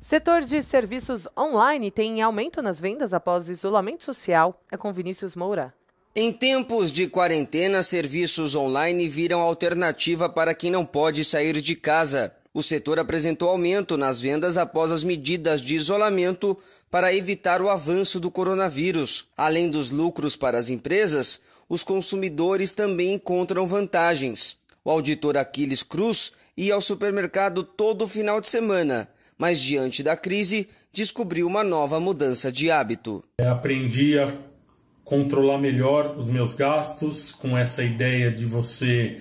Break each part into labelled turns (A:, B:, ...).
A: Setor de serviços online tem aumento nas vendas após isolamento social. É com Vinícius Moura.
B: Em tempos de quarentena, serviços online viram alternativa para quem não pode sair de casa. O setor apresentou aumento nas vendas após as medidas de isolamento para evitar o avanço do coronavírus. Além dos lucros para as empresas, os consumidores também encontram vantagens. O auditor Aquiles Cruz ia ao supermercado todo final de semana mas diante da crise, descobriu uma nova mudança de hábito. É,
A: aprendi a controlar melhor os meus gastos com essa ideia de você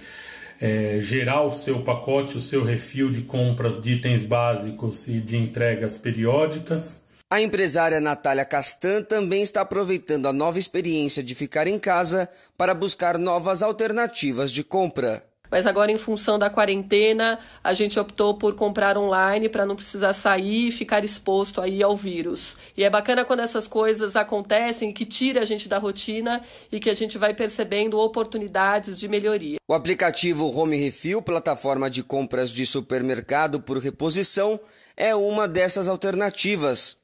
A: é, gerar o seu pacote, o seu refil de compras de itens básicos e de entregas periódicas.
B: A empresária Natália Castan também está aproveitando a nova experiência de ficar em casa para buscar novas alternativas de compra.
A: Mas agora, em função da quarentena, a gente optou por comprar online para não precisar sair e ficar exposto aí ao vírus. E é bacana quando essas coisas acontecem, que tira a gente da rotina e que a gente vai percebendo oportunidades de melhoria.
B: O aplicativo Home Refill, plataforma de compras de supermercado por reposição, é uma dessas alternativas.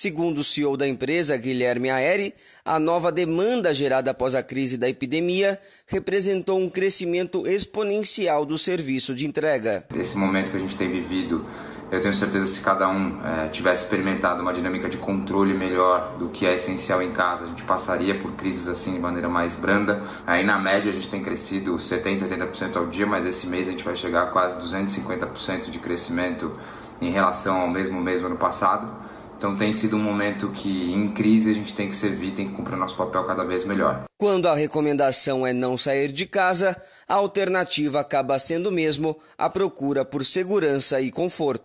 B: Segundo o CEO da empresa, Guilherme Aeri, a nova demanda gerada após a crise da epidemia representou um crescimento exponencial do serviço de entrega.
C: Esse momento que a gente tem vivido, eu tenho certeza que se cada um é, tivesse experimentado uma dinâmica de controle melhor do que é essencial em casa, a gente passaria por crises assim de maneira mais branda. Aí na média a gente tem crescido 70%, 80% ao dia, mas esse mês a gente vai chegar a quase 250% de crescimento em relação ao mesmo mês do ano passado. Então tem sido um momento que, em crise, a gente tem que servir, tem que cumprir nosso papel cada vez melhor.
B: Quando a recomendação é não sair de casa, a alternativa acaba sendo mesmo a procura por segurança e conforto.